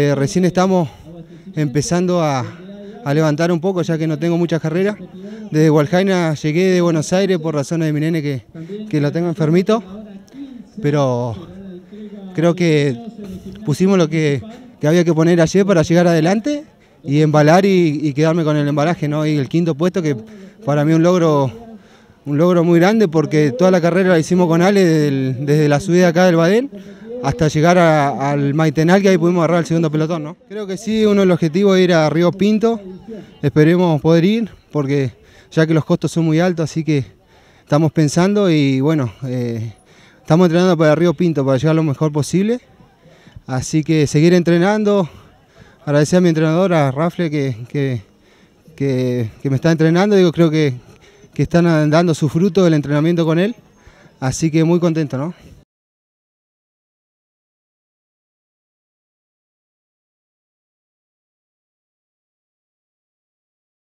Eh, recién estamos empezando a, levantar un poco, ya que no tengo mucha carrera. Desde Hualjaina llegué de Buenos Aires por razones de mi nene que, lo tengo enfermito, pero creo que pusimos lo que, había que poner ayer para llegar adelante y embalar y, quedarme con el embalaje, ¿no? Y el quinto puesto, que para mí un logro un logro muy grande porque toda la carrera la hicimos con Ale desde, desde la subida acá del Badén hasta llegar al Maitenal, que ahí pudimos agarrar el segundo pelotón, ¿no? Creo que sí, uno de los objetivos es ir a Río Pinto, esperemos poder ir, porque ya que los costos son muy altos, así que estamos pensando y bueno, eh, estamos entrenando para Río Pinto, para llegar lo mejor posible, así que seguir entrenando, agradecer a mi entrenador, a Rafle, que, me está entrenando, digo, creo que, que están dando su fruto del entrenamiento con él, así que muy contento, ¿no?